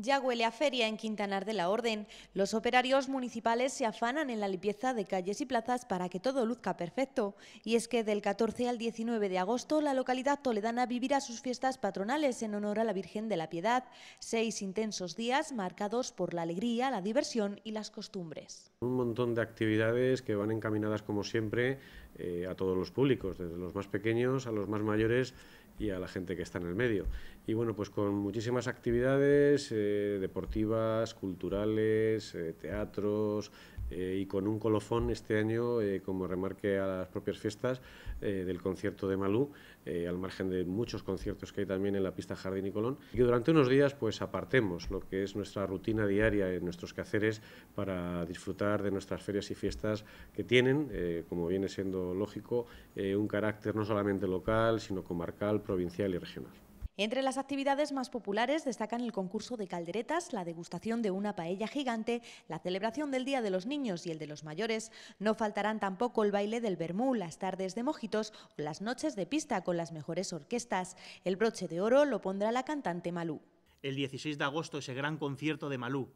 Ya huele a feria en Quintanar de la Orden. Los operarios municipales se afanan en la limpieza de calles y plazas para que todo luzca perfecto. Y es que del 14 al 19 de agosto la localidad toledana vivirá sus fiestas patronales en honor a la Virgen de la Piedad. Seis intensos días marcados por la alegría, la diversión y las costumbres. Un montón de actividades que van encaminadas como siempre eh, a todos los públicos, desde los más pequeños a los más mayores y a la gente que está en el medio. Y bueno, pues con muchísimas actividades. Eh, deportivas, culturales, eh, teatros eh, y con un colofón este año eh, como remarque a las propias fiestas del concierto de Malú, al margen de muchos conciertos que hay también en la pista Jardín y Colón. Y que durante unos días pues apartemos lo que es nuestra rutina diaria en nuestros quehaceres para disfrutar de nuestras ferias y fiestas que tienen, como viene siendo lógico, un carácter no solamente local, sino comarcal, provincial y regional. Entre las actividades más populares destacan el concurso de calderetas, la degustación de una paella gigante, la celebración del Día de los Niños y el de los Mayores. No faltarán tampoco el baile del vermú, las tardes de mojitos o las noches de pista con las mejores orquestas. El broche de oro lo pondrá la cantante Malú. El 16 de agosto ese gran concierto de Malú,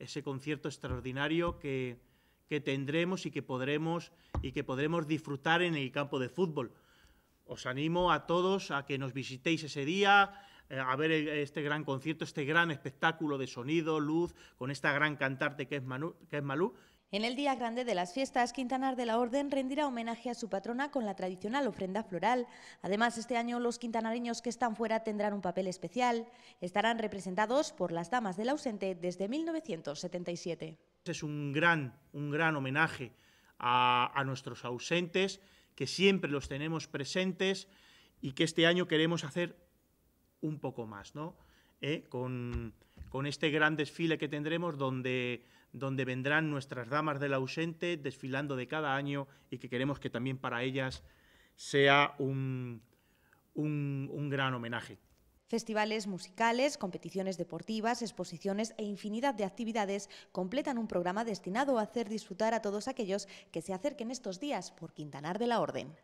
ese concierto extraordinario que, que tendremos y que podremos y que podremos disfrutar en el campo de fútbol os animo a todos a que nos visitéis ese día, eh, a ver este gran concierto, este gran espectáculo de sonido, luz, con esta gran cantante que es, que es Malú. En el día grande de las fiestas, Quintanar de la Orden rendirá homenaje a su patrona con la tradicional ofrenda floral. Además, este año los quintanareños que están fuera tendrán un papel especial. Estarán representados por las damas del ausente desde 1977. Es un gran, un gran homenaje a nuestros ausentes que siempre los tenemos presentes y que este año queremos hacer un poco más, ¿no? ¿Eh? Con, este gran desfile que tendremos donde, donde vendrán nuestras damas del ausente desfilando de cada año y que queremos que también para ellas sea un gran homenaje. Festivales musicales, competiciones deportivas, exposiciones e infinidad de actividades completan un programa destinado a hacer disfrutar a todos aquellos que se acerquen estos días por Quintanar de la Orden.